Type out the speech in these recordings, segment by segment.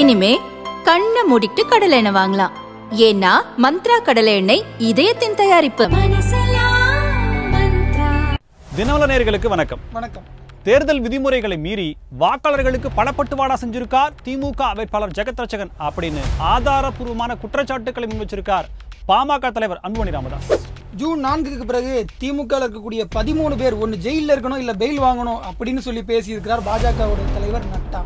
இனிமே கண்ணை மூடிட்டு கடலை எண்ணெய் வாங்கலாம் ஏன்னா மந்த்ரா கடலை எண்ணெய் இதயத்தின் தயாரிப்பு தினவள நேர்களுக்கு வணக்கம் வணக்கம் தேர்தல் விதிமுறைகளை மீறி வாக்காளர்களுக்கு பணப்பட்டுவாடா செஞ்சிருக்கார் திமுக வேட்பாளர் ஜெகத் ரச்சகன் அப்படின்னு ஆதாரபூர்வமான குற்றச்சாட்டுகளை வச்சிருக்கார் பாமக தலைவர் அன்புமணி ராமதாஸ் ஜூன் நான்குக்கு பிறகு திமுக இருக்கக்கூடிய பதிமூணு பேர் ஒன்று ஜெயிலில் இருக்கணும் இல்லை பெயில் வாங்கணும் அப்படின்னு சொல்லி பேசியிருக்கிறார் பாஜகவுடைய தலைவர் நட்டா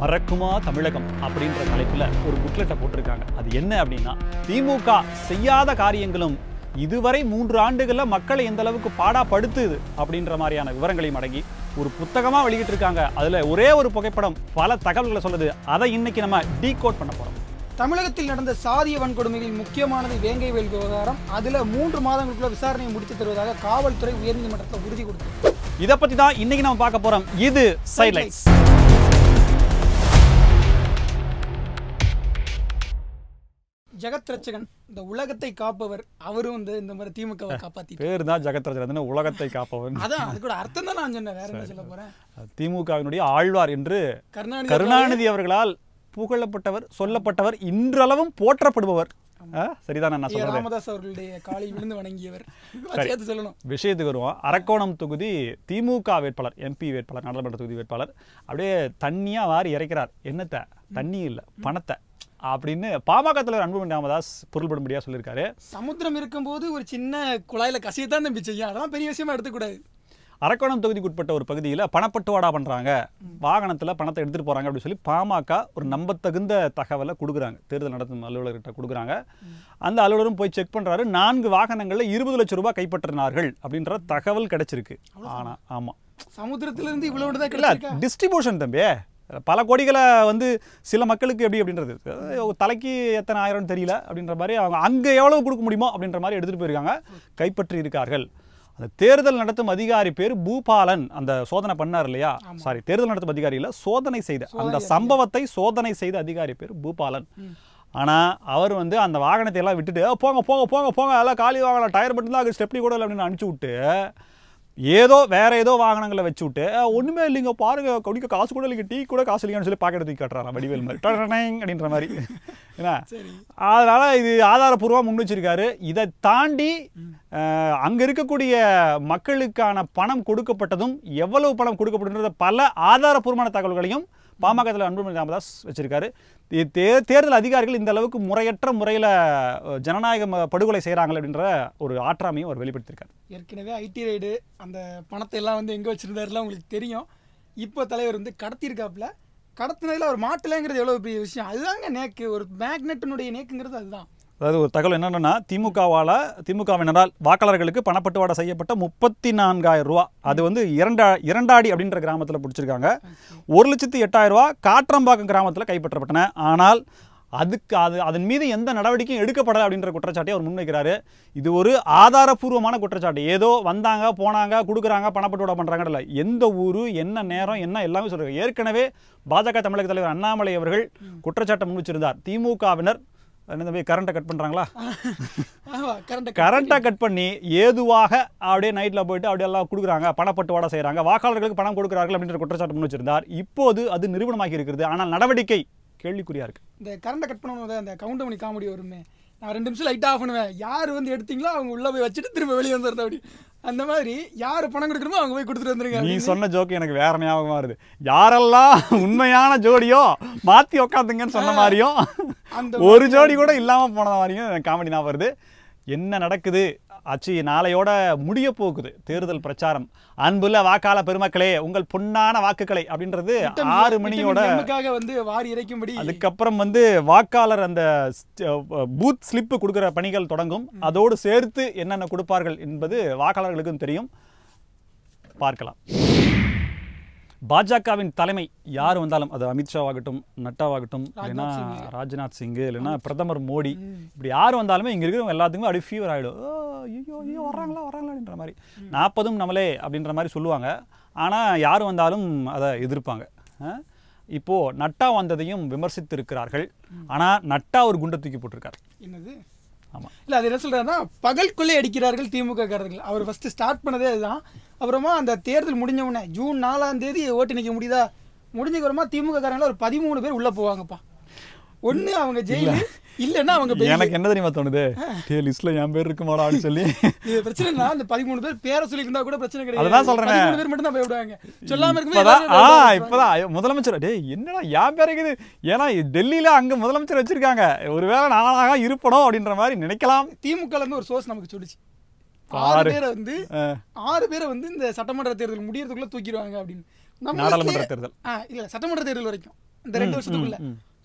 மறக்குமா தமிழகம் அப்படின்ற தலைப்பில் ஒரு புக்லெட்டை போட்டிருக்காங்க அது என்ன அப்படின்னா திமுக செய்யாத காரியங்களும் இதுவரை மூன்று ஆண்டுகளில் மக்களை எந்த அளவுக்கு பாடாப்படுத்துது அப்படின்ற மாதிரியான விவரங்களையும் அடங்கி ஒரு புத்தகமாக வெளியிட்டிருக்காங்க அதில் ஒரே ஒரு புகைப்படம் பல தகவல்களை சொல்லுது அதை இன்னைக்கு நம்ம டீகோட் பண்ண போகிறோம் தமிழகத்தில் நடந்த சாதிய வன்கொடுமைகளில் முக்கியமானது வேங்கை வேல் விவகாரம் அதில் மூன்று மாதங்களுக்குள்ள விசாரணையை முடித்து தருவதாக காவல்துறை உயர்நீதிமன்றத்தில் உறுதி கொடுத்தது இதை பற்றி தான் இன்னைக்கு நம்ம பார்க்க போகிறோம் இது சைலைன்ஸ் ஜெகத் இந்த உலகத்தை காப்பவர் அவரும் வந்து இந்த மாதிரி திமுகவை காப்பாத்தி பேர் தான் ஜெகத் உலகத்தை காப்பவர் அதான் அது கூட அர்த்தம் தான் நான் சொன்னேன் வேற என்ன சொல்ல போறேன் திமுகவினுடைய ஆழ்வார் என்று கருணாநிதி அவர்களால் புகழப்பட்டவர் சொல்லப்பட்டவர் இன்றளவும் போற்றப்படுபவர் சரிதான் நான் சொல்றேன் ராமதாஸ் அவர்களுடைய காலை விழுந்து வணங்கியவர் சேர்த்து சொல்லணும் விஷயத்துக்கு வருவோம் அரக்கோணம் தொகுதி திமுக வேட்பாளர் எம்பி வேட்பாளர் நாடாளுமன்ற தொகுதி வேட்பாளர் அப்படியே தண்ணியா வாரி இறைக்கிறார் என்னத்தை தண்ணி இல்லை பணத்தை அப்படின்னு பாமக தலைவர் அன்புமணி ராமதாஸ் பொருள்படும்படியாக சொல்லியிருக்காரு சமுத்திரம் இருக்கும்போது ஒரு சின்ன குழாயில் கசியத்தான் தம்பி செய்யும் அதெல்லாம் பெரிய விஷயமா எடுத்துக்கூடாது அரக்கோணம் தொகுதிக்கு உட்பட்ட ஒரு பகுதியில் பணப்பட்டுவாடா பண்ணுறாங்க வாகனத்தில் பணத்தை எடுத்துகிட்டு போகிறாங்க அப்படின்னு சொல்லி பாமக ஒரு நம்பத்தகுந்த தகவலை கொடுக்குறாங்க தேர்தல் நடத்தும் அலுவலர்கிட்ட கொடுக்குறாங்க அந்த அலுவலரும் போய் செக் பண்ணுறாரு நான்கு வாகனங்களில் இருபது லட்சம் ரூபாய் கைப்பற்றினார்கள் அப்படின்ற தகவல் கிடச்சிருக்கு ஆனால் ஆமாம் சமுத்திரத்திலிருந்து இவ்வளோ தான் டிஸ்ட்ரிபியூஷன் தம்பி பல கோடிகளை வந்து சில மக்களுக்கு எப்படி அப்படின்றது தலைக்கு எத்தனை ஆயிரம்னு தெரியல அப்படின்ற மாதிரி அவங்க அங்கே எவ்வளவு கொடுக்க முடியுமோ அப்படின்ற மாதிரி எடுத்துகிட்டு போயிருக்காங்க கைப்பற்றி இருக்கார்கள் அந்த தேர்தல் நடத்தும் அதிகாரி பேர் பூபாலன் அந்த சோதனை பண்ணார் இல்லையா சாரி தேர்தல் நடத்தும் அதிகாரி இல்லை சோதனை செய்த அந்த சம்பவத்தை சோதனை செய்த அதிகாரி பேர் பூபாலன் ஆனால் அவர் வந்து அந்த வாகனத்தை எல்லாம் விட்டுட்டு போங்க போங்க போங்க போங்க எல்லாம் காலி வாகனம் டயர் மட்டும்தான் ஸ்டெப்னி கூட இல்லை அப்படின்னு அனுப்பிச்சி விட்டு ஏதோ வேற ஏதோ வாகனங்களை வச்சு விட்டு ஒண்ணுமே இல்லைங்க பாருங்க குடிக்க காசு கூட இல்லைங்க டீ கூட காசு இல்லைங்கன்னு சொல்லி பாக்கெட் தூக்கி கட்டுறாங்க வடிவேல் மாதிரி அப்படின்ற மாதிரி என்ன இது ஆதாரப்பூர்வம் முன் வச்சிருக்காரு இதை தாண்டி அங்க இருக்கக்கூடிய மக்களுக்கான பணம் கொடுக்கப்பட்டதும் எவ்வளவு பணம் கொடுக்கப்பட்டுன்றத பல ஆதாரப்பூர்வமான தகவல்களையும் பாமக தலைவர் அன்புமணி ராமதாஸ் வச்சிருக்காரு தே தேர்தல் அதிகாரிகள் இந்த அளவுக்கு முறையற்ற முறையில் ஜனநாயக படுகொலை செய்கிறாங்க அப்படின்ற ஒரு ஆற்றாமையும் அவர் வெளிப்படுத்தியிருக்காரு ஏற்கனவே ஐடி ரைடு அந்த பணத்தை எல்லாம் வந்து எங்கே வச்சுருந்தாருலாம் உங்களுக்கு தெரியும் இப்போ தலைவர் வந்து கடத்தியிருக்காப்புல கடத்தினதில் அவர் மாட்டலைங்கிறது எவ்வளோ பெரிய விஷயம் அதுதாங்க நேக்கு ஒரு மேக்னெட்டினுடைய நேக்குங்கிறது அதுதான் அதாவது ஒரு தகவல் என்னென்னா திமுகவால் திமுகவினரால் வாக்காளர்களுக்கு பணப்பட்டுவாடா செய்யப்பட்ட முப்பத்தி நான்காயிரம் ரூபா அது வந்து இரண்டா இரண்டாடி அப்படின்ற கிராமத்தில் பிடிச்சிருக்காங்க ஒரு லட்சத்து எட்டாயிரம் ரூபா காற்றம்பாக்கம் கிராமத்தில் கைப்பற்றப்பட்டன ஆனால் அதுக்கு அது அதன் மீது எந்த நடவடிக்கையும் எடுக்கப்படலை அப்படின்ற குற்றச்சாட்டை அவர் முன்வைக்கிறாரு இது ஒரு ஆதாரபூர்வமான குற்றச்சாட்டு ஏதோ வந்தாங்க போனாங்க கொடுக்குறாங்க பணப்பட்டுவிட பண்ணுறாங்கல்ல எந்த ஊர் என்ன நேரம் என்ன எல்லாமே சொல்கிறாங்க ஏற்கனவே பாஜக தமிழக தலைவர் அண்ணாமலை அவர்கள் குற்றச்சாட்டை முன் வச்சிருந்தார் திமுகவினர் என்னது கரண்ட்டை கட் பண்ணுறாங்களா கரண்ட்டை கட் பண்ணி ஏதுவாக அப்படியே நைட்டில் போயிட்டு அப்படியே எல்லாம் கொடுக்குறாங்க பணப்பட்டு பணப்பட்டுவாடா செய்கிறாங்க வாக்காளர்களுக்கு பணம் கொடுக்குறார்கள் அப்படின்ற குற்றச்சாட்டு முன் வச்சிருந்தார் இப்போது அது நிறுவனமாகி இருக்கிறது ஆனால் நடவடிக்கை கேள்விக்குறியாக இருக்குது இந்த கரண்ட்டை கட் பண்ணும்போது அந்த கவுண்டமணி காமெடி வருமே நான் ரெண்டு நிமிஷம் லைட் ஆஃப் பண்ணுவேன் யார் வந்து எடுத்தீங்களோ அவங்க உள்ளே போய் வச்சுட்டு திரும்ப வெளியே வந்துடுறது அப்படி அந்த மாதிரி யார் பணம் கொடுக்குறமோ அவங்க போய் கொடுத்துட்டு வந்துருங்க நீ சொன்ன ஜோக்கு எனக்கு வேற ஞாபகமாக வருது யாரெல்லாம் உண்மையான ஜோடியோ மாற்றி உக்காந்துங்கன்னு சொன்ன மாதிரியும் அந்த ஒரு ஜோடி கூட இல்லாமல் போன மாதிரியும் காமெடி நான் வருது என்ன நடக்குது ஆச்சு நாளையோட முடிய போகுது தேர்தல் பிரச்சாரம் அன்புள்ள வாக்காள பெருமக்களே உங்கள் பொன்னான வாக்குகளை அப்படின்றது ஆறு மணியோட வந்து வாரி இறைக்கும்படி அதுக்கப்புறம் வந்து வாக்காளர் அந்த பூத் ஸ்லிப்பு கொடுக்குற பணிகள் தொடங்கும் அதோடு சேர்த்து என்னென்ன கொடுப்பார்கள் என்பது வாக்காளர்களுக்கும் தெரியும் பார்க்கலாம் பாஜகவின் தலைமை யார் வந்தாலும் அது அமித்ஷாவாகட்டும் நட்டாவாகட்டும் இல்லைன்னா ராஜ்நாத் சிங்கு இல்லைன்னா பிரதமர் மோடி இப்படி யார் வந்தாலுமே இங்கே இருக்கிறவங்க எல்லாத்துக்குமே அப்படி ஃபீவர் ஆகிடும் ஐயோ ஐயோ வர்றாங்களா வர்றாங்களான்ற மாதிரி நாற்பதும் நம்மளே அப்படின்ற மாதிரி சொல்லுவாங்க ஆனால் யார் வந்தாலும் அதை எதிர்ப்பாங்க இப்போது நட்டா வந்ததையும் விமர்சித்து இருக்கிறார்கள் ஆனால் நட்டா ஒரு குண்டை தூக்கி போட்டிருக்கார் என்னது ஆமாம் இல்லை அது என்ன சொல்கிறாருன்னா பகல்குள்ளே அடிக்கிறார்கள் திமுக காரர்கள் அவர் ஃபஸ்ட்டு ஸ்டார்ட் பண்ணதே அதுதான் அப்புறமா அந்த தேர்தல் முடிஞ்ச உடனே ஜூன் நாலாம் தேதி ஓட்டு நிற்க முடியுதா முடிஞ்சக்கிறமா திமுக காரங்களில் ஒரு பதிமூணு பேர் உள்ளே போவாங்கப்பா ஒண்ணு அவங்க ஜெயில இல்லைன்னா அவங்க எனக்கு என்ன தெரியுமா தோணுது டே லிஸ்ட்ல என் பேர் இருக்குமாடா அப்படின்னு சொல்லி இது பிரச்சனை இல்லை அந்த பதிமூணு பேர் பேர சொல்லி சொல்லியிருந்தா கூட பிரச்சனை கிடையாது அதான் சொல்றேன் மூணு பேர் மட்டும் தான் போய்விடுவாங்க சொல்லாம இருக்கும்போது ஆ இப்போதான் முதலமைச்சர் டே என்னடா என் பேர் இருக்குது ஏன்னா டெல்லியில அங்க முதலமைச்சர் வச்சிருக்காங்க ஒருவேளை நானாக இருப்பணும் அப்படின்ற மாதிரி நினைக்கலாம் திமுகல இருந்து ஒரு சோர்ஸ் நமக்கு சொல்லிச்சு ஆறு பேரை வந்து ஆறு பேரை வந்து இந்த சட்டமன்ற தேர்தல் முடியறதுக்குள்ள தூக்கிடுவாங்க அப்படின்னு நாடாளுமன்ற தேர்தல் இல்ல சட்டமன்ற தேர்தல் வரைக்கும் இந்த ரெண்டு வருஷத்துக்குள்ள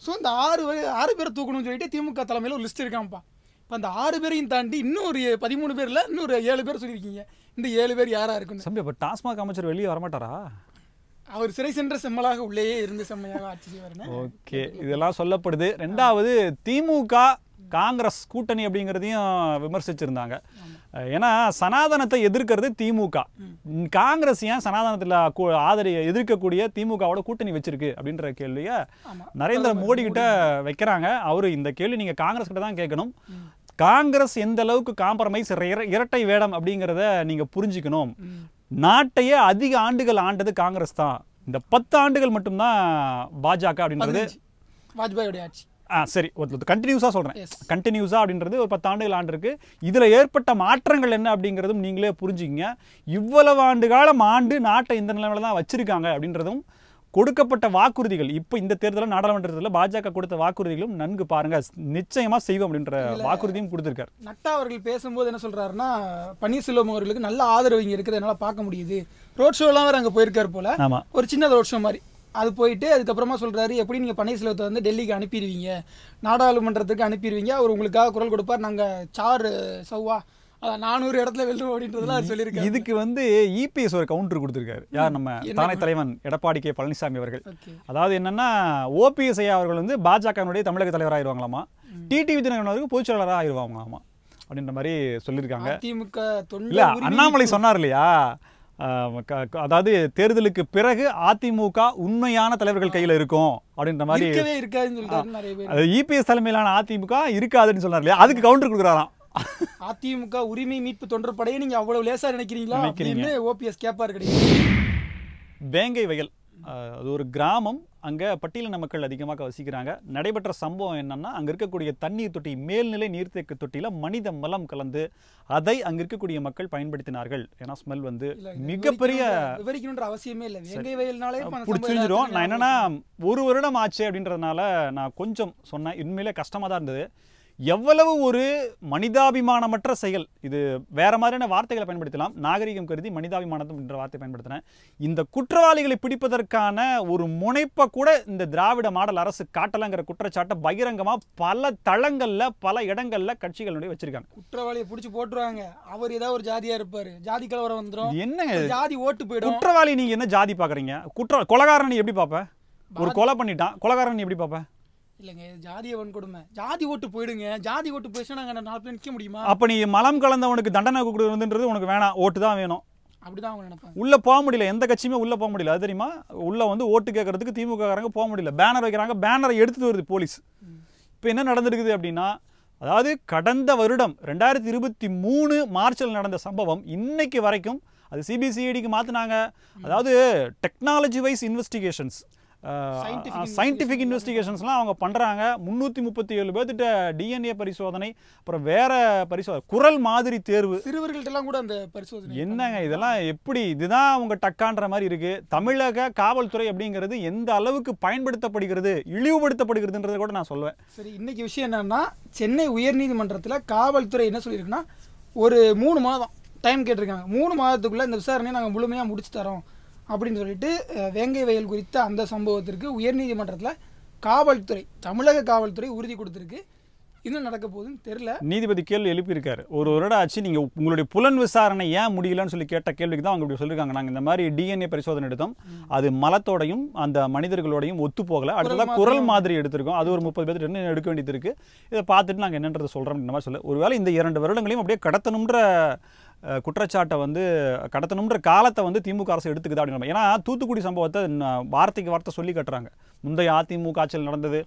ஸோ இந்த ஆறு பேர் ஆறு பேரை தூக்கணும்னு சொல்லிட்டு திமுக தலைமையில் ஒரு லிஸ்ட் இருக்காம்ப்பா இப்போ அந்த ஆறு பேரையும் தாண்டி இன்னும் ஒரு பதிமூணு பேரில் இன்னொரு ஏழு பேர் சொல்லியிருக்கீங்க இந்த ஏழு பேர் யாராக இருக்குன்னு சம்பி இப்போ டாஸ்மாக் அமைச்சர் வெளியே வரமாட்டாரா அவர் சிறை சென்ற செம்மலாக உள்ளேயே இருந்து செம்மையாக ஆட்சி செய்வார் ஓகே இதெல்லாம் சொல்லப்படுது ரெண்டாவது திமுக காங்கிரஸ் கூட்டணி அப்படிங்கிறதையும் விமர்சிச்சிருந்தாங்க ஏன்னா சனாதனத்தை எதிர்க்கிறது திமுக காங்கிரஸ் ஏன் சனாதனத்தில் ஆதரி எதிர்க்கக்கூடிய திமுகவோட கூட்டணி வச்சிருக்கு அப்படின்ற கேள்வியை நரேந்திர மோடி கிட்ட வைக்கிறாங்க அவர் இந்த கேள்வி நீங்கள் காங்கிரஸ் கிட்ட தான் கேட்கணும் காங்கிரஸ் எந்த அளவுக்கு காம்ப்ரமைஸ் இரட்டை வேடம் அப்படிங்கிறத நீங்கள் புரிஞ்சுக்கணும் நாட்டையே அதிக ஆண்டுகள் ஆண்டது காங்கிரஸ் தான் இந்த பத்து ஆண்டுகள் மட்டும்தான் பாஜக அப்படின்றது வாஜ்பாயுடைய ஆட்சி ஆ சரி ஒரு கண்டினியூஸாக சொல்கிறேன் கண்டினியூஸாக அப்படின்றது ஒரு பத்து ஆண்டுகள் ஆண்டு இருக்குது இதில் ஏற்பட்ட மாற்றங்கள் என்ன அப்படிங்கிறதும் நீங்களே புரிஞ்சுக்கிங்க இவ்வளவு ஆண்டு காலம் ஆண்டு நாட்டை இந்த நிலைமையில தான் வச்சுருக்காங்க அப்படின்றதும் கொடுக்கப்பட்ட வாக்குறுதிகள் இப்போ இந்த தேர்தலில் நாடாளுமன்றத்தில் பாஜக கொடுத்த வாக்குறுதிகளும் நன்கு பாருங்க நிச்சயமா செய்வோம் அப்படின்ற வாக்குறுதியும் கொடுத்துருக்காரு நட்டா அவர்கள் பேசும்போது என்ன சொல்றாருன்னா பன்னீர்செல்வம் அவர்களுக்கு நல்ல ஆதரவு இங்கே இருக்குது என்னால் பார்க்க முடியுது ரோட் ஷோலாம் அவர் அங்கே போயிருக்காரு போல ஒரு சின்ன ரோட் ஷோ மாதிரி அது போயிட்டு அதுக்கப்புறமா சொல்கிறாரு எப்படி நீங்கள் பன்னீர்செல்வத்தை வந்து டெல்லிக்கு அனுப்பிடுவீங்க நாடாளுமன்றத்துக்கு அனுப்பிடுவீங்க அவர் உங்களுக்காக குரல் கொடுப்பார் நாங்கள் சார் சௌவா நானூறு இடத்துல வெல்லும் அப்படின்றதுலாம் சொல்லியிருக்கேன் இதுக்கு வந்து இபிஎஸ் ஒரு கவுண்டர் கொடுத்துருக்காரு யார் நம்ம தானே தலைவன் எடப்பாடி கே பழனிசாமி அவர்கள் அதாவது என்னன்னா ஓபிஎஸ் ஐயா அவர்கள் வந்து பாஜகனுடைய தமிழக தலைவராக ஆயிடுவாங்களாமா டிடிவி தினகரன் அவருக்கு ஆயிடுவாங்களாமா அப்படின்ற மாதிரி சொல்லியிருக்காங்க திமுக இல்லை அண்ணாமலை சொன்னார் இல்லையா அதாவது தேர்தலுக்கு பிறகு அதிமுக உண்மையான தலைவர்கள் கையில் இருக்கும் அப்படின்ற மாதிரி இபிஎஸ் தலைமையிலான அதிமுக இருக்காதுன்னு சொன்னார் இல்லையா அதுக்கு கவுண்டர் கொடுக்குறாராம் அதிமுக உரிமை மீட்பு தொண்டர்படையை நீங்க அவ்வளவு லேசா நினைக்கிறீங்களா நினைக்கிறீங்க ஓபிஎஸ் கேப்பார் கிடையாது வேங்கை வயல் அது ஒரு கிராமம் அங்கே பட்டியலின மக்கள் அதிகமாக வசிக்கிறாங்க நடைபெற்ற சம்பவம் என்னென்னா அங்கே இருக்கக்கூடிய தண்ணீர் தொட்டி மேல்நிலை நீர்த்தேக்க தொட்டியில் மனித மலம் கலந்து அதை அங்கே இருக்கக்கூடிய மக்கள் பயன்படுத்தினார்கள் ஏன்னா ஸ்மெல் வந்து மிகப்பெரிய விவரிக்கணுன்ற அவசியமே இல்லை வயல்னாலே நான் என்னென்னா ஒரு வருடம் ஆச்சு அப்படின்றதுனால நான் கொஞ்சம் சொன்னேன் இன்மையிலே கஷ்டமாக தான் இருந்தது எவ்வளவு ஒரு மனிதாபிமானமற்ற செயல் இது வேறு மாதிரியான வார்த்தைகளை பயன்படுத்தலாம் நாகரிகம் கருதி மனிதாபிமானம் என்ற வார்த்தை பயன்படுத்தினேன் இந்த குற்றவாளிகளை பிடிப்பதற்கான ஒரு முனைப்பை கூட இந்த திராவிட மாடல் அரசு காட்டலங்கிற குற்றச்சாட்டை பகிரங்கமாக பல தளங்களில் பல இடங்களில் கட்சிகளுடைய வச்சிருக்காங்க குற்றவாளியை பிடிச்சி போட்டுருவாங்க அவர் ஏதாவது ஒரு ஜாதியாக இருப்பார் ஜாதி கலவரம் வந்துடும் என்னங்க ஜாதி ஓட்டு போயிடும் குற்றவாளி நீங்கள் என்ன ஜாதி பார்க்குறீங்க குற்ற கொலகாரன் எப்படி பார்ப்பேன் ஒரு கொலை பண்ணிட்டான் கொலகாரன் எப்படி பார்ப்பேன் இல்லைங்க ஜாதிய வன்கொடுமை ஜாதி ஓட்டு போயிடுங்க ஜாதி ஓட்டு போயிடுச்சு நாங்கள் நாலு நிற்க முடியுமா அப்போ நீ மலம் கலந்தவனுக்கு தண்டனை கொடுக்குறதுன்றது உனக்கு வேணாம் ஓட்டு தான் வேணும் அப்படிதான் அவங்க நினைப்பாங்க உள்ளே போக முடியல எந்த கட்சியுமே உள்ளே போக முடியல அது தெரியுமா உள்ளே வந்து ஓட்டு கேட்கறதுக்கு திமுககாரங்க போக முடியல பேனர் வைக்கிறாங்க பேனரை எடுத்து வருது போலீஸ் இப்போ என்ன நடந்திருக்குது அப்படின்னா அதாவது கடந்த வருடம் ரெண்டாயிரத்தி இருபத்தி மூணு மார்ச்சில் நடந்த சம்பவம் இன்னைக்கு வரைக்கும் அது சிபிசிஐடிக்கு e மாற்றினாங்க அதாவது டெக்னாலஜி வைஸ் இன்வெஸ்டிகேஷன்ஸ் சயின்டிஃபிக் இன்வெஸ்டிகேஷன்ஸ்லாம் அவங்க பண்ணுறாங்க முந்நூற்றி முப்பத்தி ஏழு பேர்த்திட்ட டிஎன்ஏ பரிசோதனை அப்புறம் வேற பரிசோதனை குரல் மாதிரி தேர்வு சிறுவர்கள்ட்டெல்லாம் கூட அந்த பரிசோதனை என்னங்க இதெல்லாம் எப்படி இதுதான் அவங்க டக்கான்ற மாதிரி இருக்குது தமிழக காவல்துறை அப்படிங்கிறது எந்த அளவுக்கு பயன்படுத்தப்படுகிறது இழிவுபடுத்தப்படுகிறதுன்றதை கூட நான் சொல்லுவேன் சரி இன்னைக்கு விஷயம் என்னன்னா சென்னை உயர்நீதிமன்றத்தில் காவல்துறை என்ன சொல்லியிருக்குன்னா ஒரு மூணு மாதம் டைம் கேட்டிருக்காங்க மூணு மாதத்துக்குள்ளே இந்த விசாரணையை நாங்கள் முழுமையாக முடிச்சு தரோம் அப்படின்னு சொல்லிட்டு வேங்கை வயல் குறித்த அந்த சம்பவத்திற்கு உயர்நீதிமன்றத்தில் காவல்துறை தமிழக காவல்துறை உறுதி கொடுத்துருக்கு இன்னும் நடக்க போகுதுன்னு தெரில நீதிபதி கேள்வி எழுப்பியிருக்காரு ஒரு வருடம் ஆச்சு நீங்கள் உங்களுடைய புலன் விசாரணை ஏன் முடியலன்னு சொல்லி கேட்ட கேள்விக்கு தான் அவங்க இப்படி சொல்லியிருக்காங்க நாங்கள் இந்த மாதிரி டிஎன்ஏ பரிசோதனை எடுத்தோம் அது மலத்தோடையும் அந்த மனிதர்களோடையும் ஒத்து போகலை அடுத்ததாக குரல் மாதிரி எடுத்திருக்கோம் அது ஒரு முப்பது பேர் என்ன எடுக்க வேண்டியது இருக்குது இதை பார்த்துட்டு நாங்கள் என்னன்றதை சொல்கிறோம் இந்த மாதிரி சொல்ல ஒருவேளை இந்த இரண்டு வருடங்களையும் அப்படியே கடத்தணுன்ற குற்றச்சாட்டை வந்து கடத்தணுன்ற காலத்தை வந்து திமுக அரசு எடுத்துக்குது அப்படின்னு ஏன்னா தூத்துக்குடி சம்பவத்தை வார்த்தைக்கு வார்த்தை சொல்லி கட்டுறாங்க முந்தைய அதிமுக ஆட்சியில் நடந்தது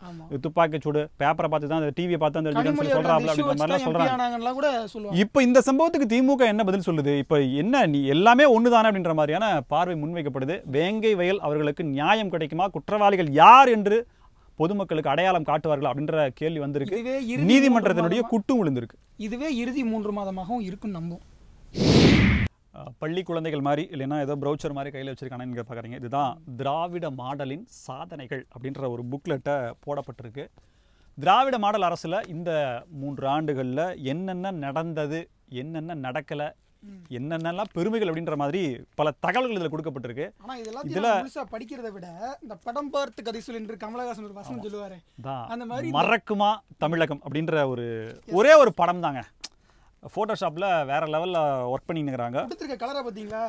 துப்பாக்கி சூடு பேப்பரை பார்த்து தான் டிவியை பார்த்து அந்த சொல்றாப்ல அப்படின்ற மாதிரிலாம் சொல்றாங்க இப்போ இந்த சம்பவத்துக்கு திமுக என்ன பதில் சொல்லுது இப்போ என்ன நீ எல்லாமே ஒன்று தானே அப்படின்ற மாதிரியான பார்வை முன்வைக்கப்படுது வேங்கை வயல் அவர்களுக்கு நியாயம் கிடைக்குமா குற்றவாளிகள் யார் என்று பொதுமக்களுக்கு அடையாளம் காட்டுவார்கள் அப்படின்ற கேள்வி வந்திருக்கு நீதிமன்றத்தினுடைய குட்டும் விழுந்திருக்கு இதுவே இறுதி மூன்று மாதமாகவும் இருக்கும் நம்பும் பள்ளி குழந்தைகள் மாதிரி இல்லைன்னா ஏதோ ப்ரௌச்சர் மாதிரி கையில் வச்சுருக்கானேன்னு பார்க்குறீங்க இதுதான் திராவிட மாடலின் சாதனைகள் அப்படின்ற ஒரு புக்லெட்டை போடப்பட்டிருக்கு திராவிட மாடல் அரசில் இந்த மூன்று ஆண்டுகளில் என்னென்ன நடந்தது என்னென்ன நடக்கலை என்னென்னலாம் பெருமைகள் அப்படின்ற மாதிரி பல தகவல்கள் இதில் கொடுக்கப்பட்டிருக்கு ஆனால் இதெல்லாம் இதில் படிக்கிறத விட இந்த படம் பார்த்து கதை சொல்லி கமலஹாசன் ஒரு வசனம் சொல்லுவார் அந்த மாதிரி மறக்குமா தமிழகம் அப்படின்ற ஒரு ஒரே ஒரு படம் தாங்க ஃபோட்டோஷாப்பில் வேறு லெவலில் ஒர்க் பண்ணிக்கிறாங்க கொடுத்துருக்க கலரை பார்த்தீங்களா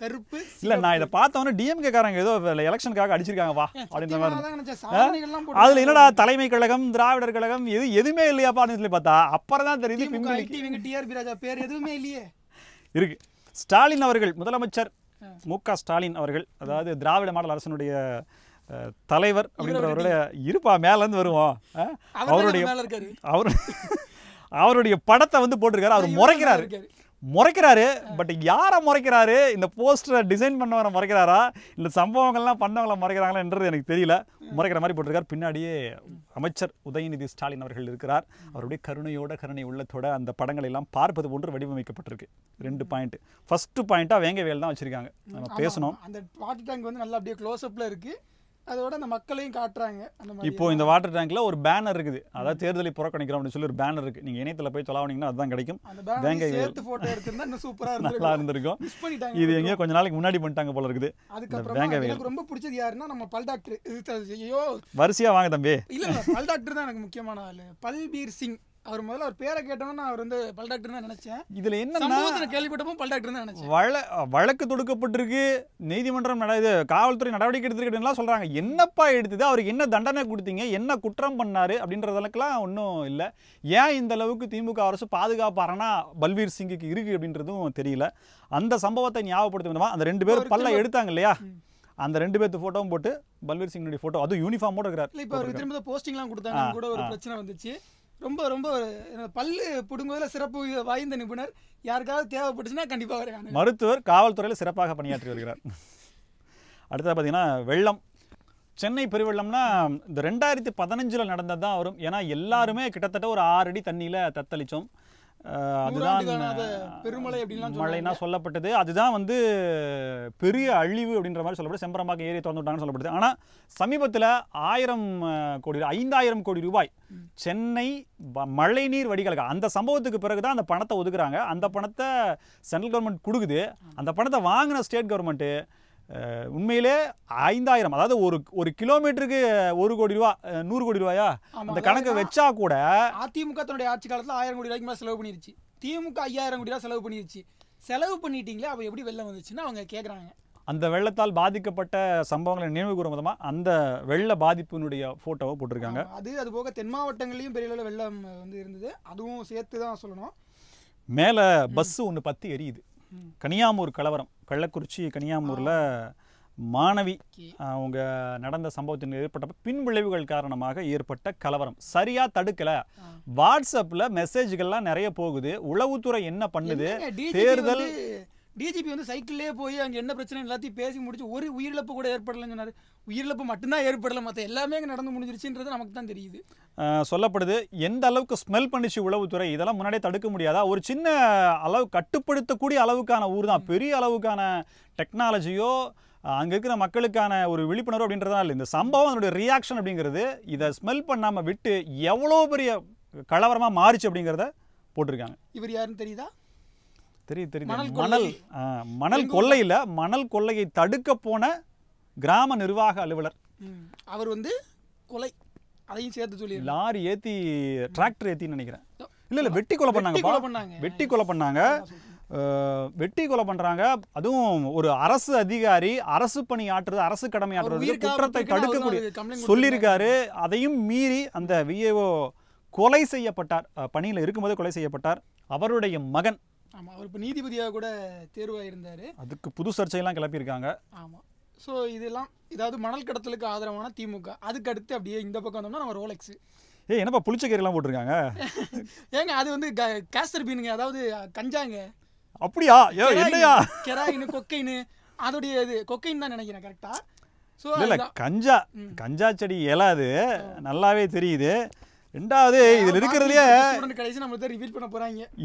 கருப்பு இல்லை நான் இதை பார்த்தவொன்னே டிஎம்கே காரங்க ஏதோ எலெக்ஷனுக்காக அடிச்சிருக்காங்க வா அப்படின்ற மாதிரி அதில் என்னடா தலைமை கழகம் திராவிடர் கழகம் எது எதுவுமே இல்லையாப்பா அப்படின்னு சொல்லி பார்த்தா அப்புறம் தான் தெரியுது டிஆர்பி ராஜா பேர் எதுவுமே இல்லையே இருக்கு ஸ்டாலின் அவர்கள் முதலமைச்சர் மு க ஸ்டாலின் அவர்கள் அதாவது திராவிட மாடல் அரசனுடைய தலைவர் அப்படின்றவருடைய இருப்பா மேலேருந்து வருவோம் அவருடைய அவரு அவருடைய படத்தை வந்து போட்டிருக்காரு அவர் முறைக்கிறாரு முறைக்கிறாரு பட் யாரை முறைக்கிறாரு இந்த போஸ்டரை டிசைன் பண்ணவரை முறைக்கிறாரா இந்த சம்பவங்கள்லாம் பண்ணவங்களை முறைக்கிறாங்களான்றது எனக்கு தெரியல முறைக்கிற மாதிரி போட்டிருக்கார் பின்னாடியே அமைச்சர் உதயநிதி ஸ்டாலின் அவர்கள் இருக்கிறார் அவருடைய கருணையோட கருணை உள்ளத்தோட அந்த படங்களை எல்லாம் பார்ப்பது போன்று வடிவமைக்கப்பட்டிருக்கு ரெண்டு பாயிண்ட் ஃபர்ஸ்ட் பாயிண்டா வேங்க வேல் தான் வச்சிருக்காங்க நம்ம பேசணும் அந்த பாட்டு டேங்க் வந்து நல்லா அப்படியே அப்ல இருக்குது அதோட அந்த மக்களையும் காட்டுறாங்க இப்போ இந்த வாட்டர் டேங்க்ல ஒரு பேனர் இருக்குது அதாவது தேர்தலை புறக்கணிக்கிறோம் அப்படின்னு சொல்லி ஒரு பேனர் இருக்கு நீங்க இணையத்துல போய் தொலாவனீங்கன்னா அதுதான் கிடைக்கும் வேங்கை போட்டோ எடுத்திருந்தா இன்னும் சூப்பரா நல்லா இருந்திருக்கும் இது எங்கேயோ கொஞ்ச நாளைக்கு முன்னாடி பண்ணிட்டாங்க போல இருக்குது அதுக்கப்புறம் எனக்கு ரொம்ப பிடிச்சது யாருன்னா நம்ம பல் டாக்டர் ஐயோ வரிசையா வாங்க தம்பி இல்ல பல் டாக்டர் தான் எனக்கு முக்கியமான ஆளு பல்பீர் சிங் அவர் முதல்ல அவர் பேரை கேட்டோம்னா அவர் வந்து பல் டாக்டர் தான் நினைச்சேன் இதுல என்ன கேள்விப்பட்டப்போ பல் டாக்டர் தான் நினைச்சேன் வழக்கு தொடுக்கப்பட்டிருக்கு நீதிமன்றம் இது காவல்துறை நடவடிக்கை எடுத்துக்கிட்டுலாம் சொல்றாங்க என்னப்பா எடுத்தது அவருக்கு என்ன தண்டனை கொடுத்தீங்க என்ன குற்றம் பண்ணாரு அப்படின்றதுக்கெல்லாம் ஒன்றும் இல்லை ஏன் இந்த அளவுக்கு திமுக அரசு பாதுகாப்பு அரணா பல்வீர் சிங்குக்கு இருக்கு அப்படின்றதும் தெரியல அந்த சம்பவத்தை ஞாபகப்படுத்த விதமா அந்த ரெண்டு பேரும் பல்ல எடுத்தாங்க இல்லையா அந்த ரெண்டு பேர்த்து போட்டோவும் போட்டு பல்வீர் சிங்கனுடைய ஃபோட்டோ அதுவும் யூனிஃபார்மோட இருக்கிறார் இப்போ திரும்ப போஸ்டிங்லாம் கொடுத்தாங்க கூட ஒரு பிரச்சனை வந்துச்சு ரொம்ப ரொம்ப பல்லு பிடுங்குவதில் சிறப்பு வாய்ந்த நிபுணர் யாருக்காவது தேவைப்பட்டுச்சுன்னா கண்டிப்பாக வரேன் மருத்துவர் காவல்துறையில் சிறப்பாக பணியாற்றி வருகிறார் அடுத்தது பார்த்தீங்கன்னா வெள்ளம் சென்னை பெருவெள்ளம்னா இந்த ரெண்டாயிரத்தி பதினஞ்சில் நடந்தது தான் வரும் ஏன்னா எல்லாருமே கிட்டத்தட்ட ஒரு ஆறு அடி தண்ணியில் தத்தளித்தோம் அதுதான் பெருமழை அப்படின்லாம் மழைனா சொல்லப்பட்டது அதுதான் வந்து பெரிய அழிவு அப்படின்ற மாதிரி சொல்லப்படுது செம்பரம்பாக்கம் ஏரியை திறந்துட்டாங்கன்னு சொல்லப்படுது ஆனால் சமீபத்தில் ஆயிரம் கோடி ஐந்தாயிரம் கோடி ரூபாய் சென்னை மழைநீர் வடிகளுக்கு அந்த சம்பவத்துக்கு பிறகு தான் அந்த பணத்தை ஒதுக்குறாங்க அந்த பணத்தை சென்ட்ரல் கவர்மெண்ட் கொடுக்குது அந்த பணத்தை வாங்கின ஸ்டேட் கவர்மெண்ட்டு உண்மையிலே ஐந்தாயிரம் அதாவது ஒரு ஒரு கிலோமீட்டருக்கு ஒரு கோடி ரூபா நூறு கோடி ரூபாயா அந்த கணக்கை வச்சா கூட அதிமுக தன்னுடைய ஆட்சி காலத்தில் ஆயிரம் கோடி ரூபாய்க்கு மேலே செலவு பண்ணிருச்சு திமுக ஐயாயிரம் கோடி ரூபா செலவு பண்ணிருச்சு செலவு பண்ணிட்டீங்களே அவள் எப்படி வெள்ளம் வந்துச்சுன்னு அவங்க கேட்குறாங்க அந்த வெள்ளத்தால் பாதிக்கப்பட்ட சம்பவங்களை நினைவு கூறும் விதமாக அந்த வெள்ள பாதிப்பினுடைய ஃபோட்டோவை போட்டிருக்காங்க அது அது போக தென் மாவட்டங்களையும் பெரிய அளவில் வெள்ளம் வந்து இருந்தது அதுவும் சேர்த்து தான் சொல்லணும் மேலே பஸ்ஸு ஒன்று பற்றி எரியுது கனியாமூர் கலவரம் கள்ளக்குறிச்சி கனியாமூரில் மாணவி அவங்க நடந்த சம்பவத்தின் ஏற்பட்ட பின் விளைவுகள் காரணமாக ஏற்பட்ட கலவரம் சரியா தடுக்கல வாட்ஸ்அப்ல மெசேஜ்கள்லாம் நிறைய போகுது உளவுத்துறை என்ன பண்ணுது தேர்தல் டிஜிபி வந்து சைக்கிள்லேயே போய் அங்கே என்ன பிரச்சனை எல்லாத்தையும் பேசி முடிச்சு ஒரு உயிரிழப்பு கூட ஏற்படலைன்னு சொன்னார் உயிரிழப்பு மட்டும்தான் ஏற்படலை மற்ற எல்லாமே அங்கே நடந்து முடிஞ்சிருச்சுன்றது நமக்கு தான் தெரியுது சொல்லப்படுது எந்த அளவுக்கு ஸ்மெல் பண்ணிச்சு உளவுத்துறை இதெல்லாம் முன்னாடியே தடுக்க முடியாதா ஒரு சின்ன அளவு கட்டுப்படுத்தக்கூடிய அளவுக்கான ஊர் தான் பெரிய அளவுக்கான டெக்னாலஜியோ அங்கே இருக்கிற மக்களுக்கான ஒரு விழிப்புணர்வு அப்படின்றதுனால இல்லை இந்த சம்பவம் அதனுடைய ரியாக்ஷன் அப்படிங்கிறது இதை ஸ்மெல் பண்ணாமல் விட்டு எவ்வளோ பெரிய கலவரமாக மாறிச்சு அப்படிங்கிறத போட்டிருக்காங்க இவர் யாருன்னு தெரியுதா தெரியுது தெரியுது மணல் மணல் கொள்ளையில் மணல் கொள்ளையை தடுக்க போன கிராம நிர்வாக அலுவலர் அவர் வந்து கொலை அதையும் சேர்த்து சொல்லி லாரி ஏத்தி டிராக்டர் ஏத்தி நினைக்கிறேன் இல்ல இல்ல வெட்டி கொலை பண்ணாங்க வெட்டி கொலை பண்ணாங்க வெட்டி கொலை பண்ணுறாங்க அதுவும் ஒரு அரசு அதிகாரி அரசு பணி ஆற்றுறது அரசு கடமை ஆற்றுறது குற்றத்தை தடுக்கக்கூடிய சொல்லியிருக்காரு அதையும் மீறி அந்த விஏஓ கொலை செய்யப்பட்டார் பணியில் இருக்கும்போதே கொலை செய்யப்பட்டார் அவருடைய மகன் ஆமாம் அவர் இப்போ நீதிபதியாக கூட தேர்வாயிருந்தார் அதுக்கு புது சர்ச்சையெல்லாம் கிளப்பியிருக்காங்க ஆமாம் ஸோ இதெல்லாம் இதாவது மணல் கடத்தலுக்கு ஆதரவான திமுக அதுக்கு அடுத்து அப்படியே இந்த பக்கம் வந்தோம்னா நம்ம ரோலெக்ஸு ஏ என்னப்பா புளிச்சக்கீரைலாம் போட்டிருக்காங்க ஏங்க அது வந்து க கேசர் பீனுங்க அதாவது கஞ்சாங்க அப்படியா ஏ என்னையா கெராயின் கொக்கைன்னு அதோடைய இது கொக்கைன்னு தான் நினைக்கிறேன் கரெக்டாக ஸோ இல்லை கஞ்சா கஞ்சா செடி இயலாது நல்லாவே தெரியுது ரெண்டாவது இதில் இருக்கிறதுலையே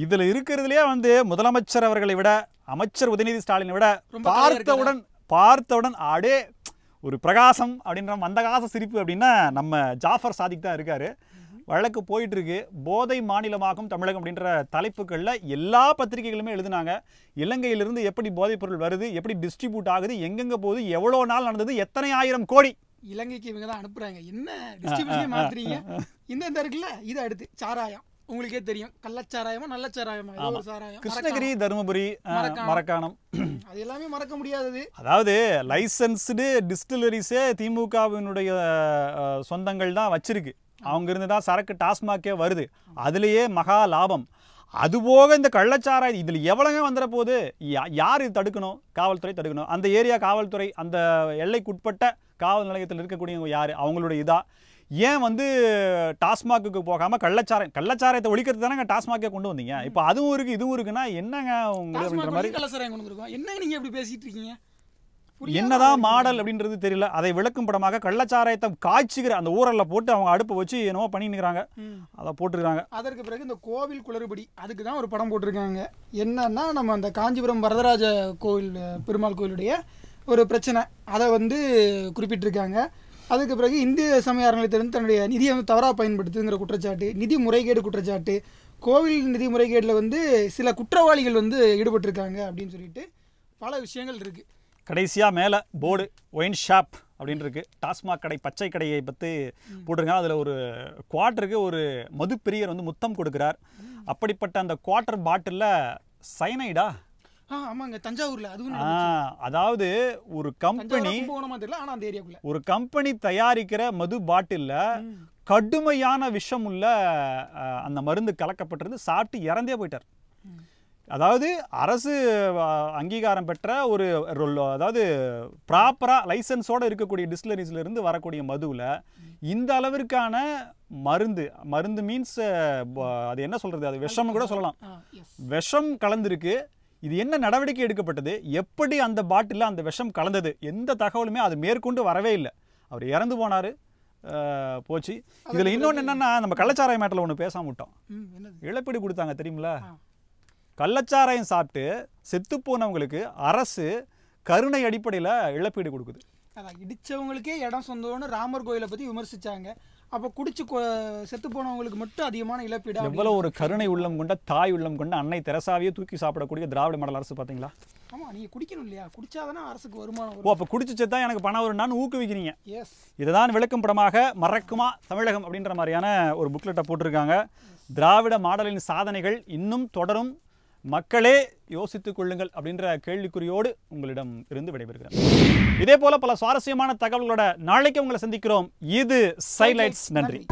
இதில் இருக்கிறதுலையே வந்து முதலமைச்சர் அவர்களை விட அமைச்சர் உதயநிதி ஸ்டாலினை விட பார்த்தவுடன் பார்த்தவுடன் அடே ஒரு பிரகாசம் அப்படின்ற மந்தகாச சிரிப்பு அப்படின்னா நம்ம ஜாஃபர் சாதிக் தான் இருக்காரு வழக்கு போயிட்டுருக்கு போதை மாநிலமாகும் தமிழகம் அப்படின்ற தலைப்புகளில் எல்லா பத்திரிகைகளுமே எழுதினாங்க இலங்கையிலிருந்து எப்படி போதைப் பொருள் வருது எப்படி டிஸ்ட்ரிபியூட் ஆகுது எங்கெங்கே போகுது எவ்வளோ நாள் நடந்தது எத்தனை ஆயிரம் கோடி இலங்கைக்கு இவங்க தான் அனுப்புறாங்க என்ன டிஸ்ட்ரிபியூஷன் மாத்துறீங்க இந்த இந்த இருக்குல்ல இது அடுத்து சாராயம் உங்களுக்கே தெரியும் கள்ளச்சாராயமா நல்ல சாராயமா சாராயம் கிருஷ்ணகிரி தருமபுரி மரக்காணம் அது எல்லாமே மறக்க முடியாதது அதாவது லைசன்ஸ்டு டிஸ்டிலரிஸே திமுகவினுடைய சொந்தங்கள் தான் வச்சிருக்கு அவங்க இருந்து தான் சரக்கு டாஸ்மாகே வருது அதுலேயே மகா லாபம் அதுபோக இந்த கள்ளச்சாராய் இதில் எவ்வளோங்க வந்துட போகுது யார் இது தடுக்கணும் காவல்துறை தடுக்கணும் அந்த ஏரியா காவல்துறை அந்த எல்லைக்குட்பட்ட காவல் நிலையத்தில் இருக்கக்கூடியவங்க யார் அவங்களுடைய இதாக ஏன் வந்து டாஸ்மாகுக்கு போகாமல் கள்ளச்சாரம் கள்ளச்சாரத்தை ஒழிக்கிறது தானே டாஸ்மாக்கே கொண்டு வந்தீங்க இப்போ அதுவும் இருக்குது இதுவும் இருக்குன்னா என்னங்க உங்களுக்கு மாதிரி கள்ளச்சாரம் கொண்டு என்னங்க நீங்கள் இப்படி பேசிகிட்டு இருக்கீங்க என்னதான் மாடல் அப்படின்றது தெரியல அதை விளக்கும் படமாக கள்ளச்சாராயத்தை காய்ச்சிக்கிற அந்த ஊரல்ல போட்டு அவங்க அடுப்பை வச்சு என்னவோ பண்ணிக்கிறாங்க அதை போட்டுருக்காங்க அதற்கு பிறகு இந்த கோவில் குளறுபடி அதுக்கு தான் ஒரு படம் போட்டிருக்காங்க என்னன்னா நம்ம அந்த காஞ்சிபுரம் வரதராஜ கோவில் பெருமாள் கோயிலுடைய ஒரு பிரச்சனை அதை வந்து குறிப்பிட்டிருக்காங்க அதுக்கு பிறகு இந்திய சமய அறநிலையத்திலிருந்து தன்னுடைய நிதியை வந்து தவறாக பயன்படுத்துங்கிற குற்றச்சாட்டு நிதி முறைகேடு குற்றச்சாட்டு கோவில் நிதி முறைகேட்டில் வந்து சில குற்றவாளிகள் வந்து ஈடுபட்டிருக்காங்க அப்படின்னு சொல்லிட்டு பல விஷயங்கள் இருக்குது கடைசியாக மேலே போர்டு ஒயின் ஷாப் அப்படின்னு இருக்குது டாஸ்மாக் கடை பச்சை கடையை பற்றி போட்டிருக்காங்க அதில் ஒரு குவார்டருக்கு ஒரு மதுப்பிரியர் வந்து முத்தம் கொடுக்குறார் அப்படிப்பட்ட அந்த குவார்ட்டர் பாட்டிலில் சைனைடா ஆமாங்க தஞ்சாவூர்ல அதாவது ஒரு கம்பெனி ஒரு கம்பெனி தயாரிக்கிற மது பாட்டில்ல கடுமையான விஷம் உள்ள அந்த மருந்து கலக்கப்பட்டிருந்து சாப்பிட்டு இறந்தே போயிட்டார் அதாவது அரசு அங்கீகாரம் பெற்ற ஒரு அதாவது ப்ராப்பராக லைசன்ஸோடு இருக்கக்கூடிய டிஸ்டிலரிஸ்லேருந்து வரக்கூடிய மதுவில் இந்த அளவிற்கான மருந்து மருந்து மீன்ஸ் அது என்ன சொல்கிறது அது விஷம் கூட சொல்லலாம் விஷம் கலந்துருக்கு இது என்ன நடவடிக்கை எடுக்கப்பட்டது எப்படி அந்த பாட்டிலில் அந்த விஷம் கலந்தது எந்த தகவலுமே அது மேற்கொண்டு வரவே இல்லை அவர் இறந்து போனார் போச்சு இதில் இன்னொன்று என்னென்னா நம்ம கள்ளச்சாராய மேட்டில் ஒன்று பேச விட்டோம் இழப்பீடு கொடுத்தாங்க தெரியுங்களா கள்ளச்சாராயம் சாப்பிட்டு செத்து போனவங்களுக்கு அரசு கருணை அடிப்படையில் இழப்பீடு கொடுக்குது அதான் இடித்தவங்களுக்கே இடம் சொந்தம்னு ராமர் கோயிலை பற்றி விமர்சித்தாங்க அப்போ குடிச்சு செத்து போனவங்களுக்கு மட்டும் அதிகமான இழப்பீடு எவ்வளோ ஒரு கருணை உள்ளம் கொண்ட தாய் உள்ளம் கொண்ட அன்னை தெரசாவையே தூக்கி சாப்பிடக்கூடிய திராவிட மாடல் அரசு பார்த்தீங்களா ஆமாம் நீங்கள் குடிக்கணும் இல்லையா குடிச்சாதானே அரசுக்கு வருமானம் ஓ அப்போ குடிச்சு தான் எனக்கு பணம் வரும்னான்னு ஊக்குவிக்கிறீங்க எஸ் இதுதான் விளக்கும் படமாக மறக்குமா தமிழகம் அப்படின்ற மாதிரியான ஒரு புக்லெட்டை போட்டிருக்காங்க திராவிட மாடலின் சாதனைகள் இன்னும் தொடரும் மக்களே யோசித்துக் கொள்ளுங்கள் அப்படின்ற கேள்விக்குறியோடு உங்களிடம் இருந்து விடைபெறுகிறேன் இதே போல பல சுவாரஸ்யமான தகவல்களோட நாளைக்கு உங்களை சந்திக்கிறோம் இது சைலைட்ஸ் நன்றி